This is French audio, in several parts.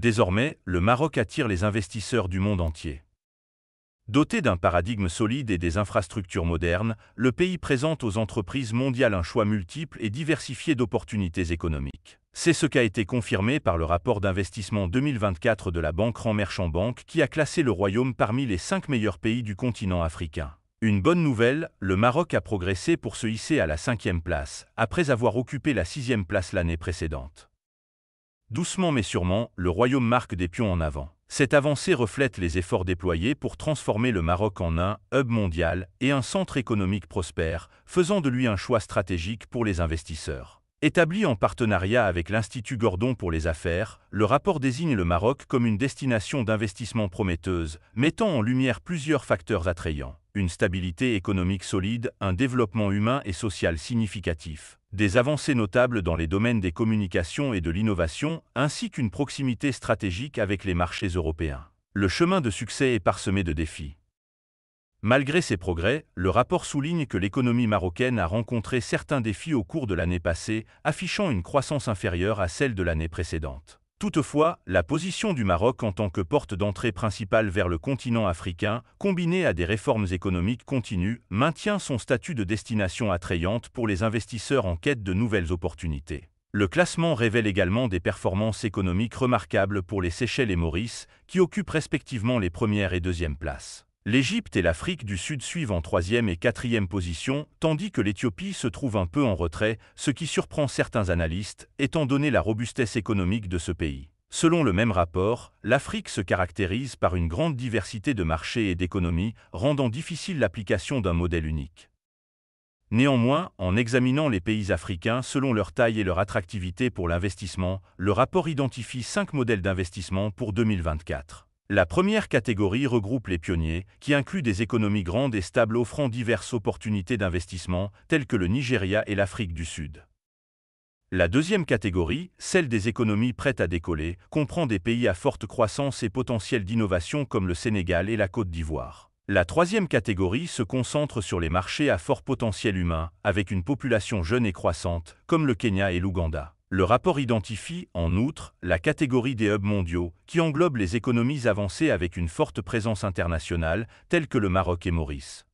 Désormais, le Maroc attire les investisseurs du monde entier. Doté d'un paradigme solide et des infrastructures modernes, le pays présente aux entreprises mondiales un choix multiple et diversifié d'opportunités économiques. C'est ce qu'a été confirmé par le rapport d'investissement 2024 de la banque merchant Bank qui a classé le Royaume parmi les cinq meilleurs pays du continent africain. Une bonne nouvelle, le Maroc a progressé pour se hisser à la cinquième place, après avoir occupé la sixième place l'année précédente. Doucement mais sûrement, le royaume marque des pions en avant. Cette avancée reflète les efforts déployés pour transformer le Maroc en un hub mondial et un centre économique prospère, faisant de lui un choix stratégique pour les investisseurs. Établi en partenariat avec l'Institut Gordon pour les affaires, le rapport désigne le Maroc comme une destination d'investissement prometteuse, mettant en lumière plusieurs facteurs attrayants. Une stabilité économique solide, un développement humain et social significatif, des avancées notables dans les domaines des communications et de l'innovation, ainsi qu'une proximité stratégique avec les marchés européens. Le chemin de succès est parsemé de défis. Malgré ces progrès, le rapport souligne que l'économie marocaine a rencontré certains défis au cours de l'année passée, affichant une croissance inférieure à celle de l'année précédente. Toutefois, la position du Maroc en tant que porte d'entrée principale vers le continent africain, combinée à des réformes économiques continues, maintient son statut de destination attrayante pour les investisseurs en quête de nouvelles opportunités. Le classement révèle également des performances économiques remarquables pour les Seychelles et Maurice, qui occupent respectivement les premières et deuxièmes places. L'Égypte et l'Afrique du Sud suivent en troisième et quatrième position, tandis que l'Éthiopie se trouve un peu en retrait, ce qui surprend certains analystes, étant donné la robustesse économique de ce pays. Selon le même rapport, l'Afrique se caractérise par une grande diversité de marchés et d'économies, rendant difficile l'application d'un modèle unique. Néanmoins, en examinant les pays africains selon leur taille et leur attractivité pour l'investissement, le rapport identifie cinq modèles d'investissement pour 2024. La première catégorie regroupe les pionniers, qui incluent des économies grandes et stables offrant diverses opportunités d'investissement, telles que le Nigeria et l'Afrique du Sud. La deuxième catégorie, celle des économies prêtes à décoller, comprend des pays à forte croissance et potentiel d'innovation comme le Sénégal et la Côte d'Ivoire. La troisième catégorie se concentre sur les marchés à fort potentiel humain, avec une population jeune et croissante, comme le Kenya et l'Ouganda. Le rapport identifie, en outre, la catégorie des hubs mondiaux, qui englobe les économies avancées avec une forte présence internationale, telles que le Maroc et Maurice.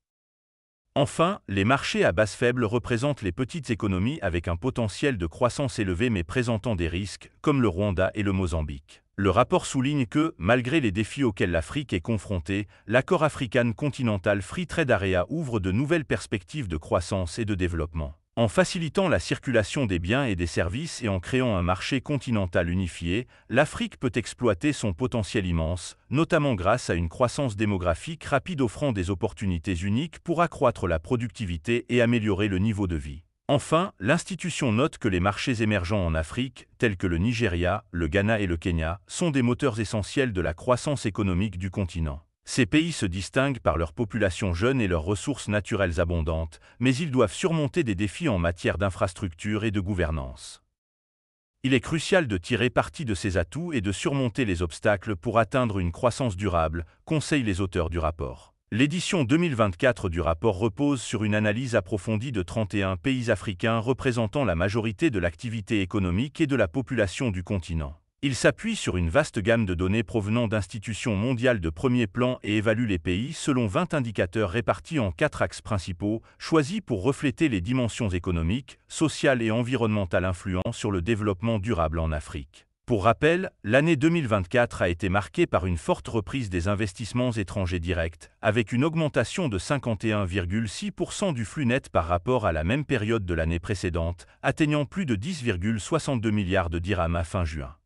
Enfin, les marchés à base faible représentent les petites économies avec un potentiel de croissance élevé mais présentant des risques, comme le Rwanda et le Mozambique. Le rapport souligne que, malgré les défis auxquels l'Afrique est confrontée, l'accord africain Continental Free Trade Area ouvre de nouvelles perspectives de croissance et de développement. En facilitant la circulation des biens et des services et en créant un marché continental unifié, l'Afrique peut exploiter son potentiel immense, notamment grâce à une croissance démographique rapide offrant des opportunités uniques pour accroître la productivité et améliorer le niveau de vie. Enfin, l'institution note que les marchés émergents en Afrique, tels que le Nigeria, le Ghana et le Kenya, sont des moteurs essentiels de la croissance économique du continent. Ces pays se distinguent par leur population jeune et leurs ressources naturelles abondantes, mais ils doivent surmonter des défis en matière d'infrastructure et de gouvernance. Il est crucial de tirer parti de ces atouts et de surmonter les obstacles pour atteindre une croissance durable, conseillent les auteurs du rapport. L'édition 2024 du rapport repose sur une analyse approfondie de 31 pays africains représentant la majorité de l'activité économique et de la population du continent. Il s'appuie sur une vaste gamme de données provenant d'institutions mondiales de premier plan et évalue les pays selon 20 indicateurs répartis en quatre axes principaux, choisis pour refléter les dimensions économiques, sociales et environnementales influents sur le développement durable en Afrique. Pour rappel, l'année 2024 a été marquée par une forte reprise des investissements étrangers directs, avec une augmentation de 51,6% du flux net par rapport à la même période de l'année précédente, atteignant plus de 10,62 milliards de dirhams à fin juin.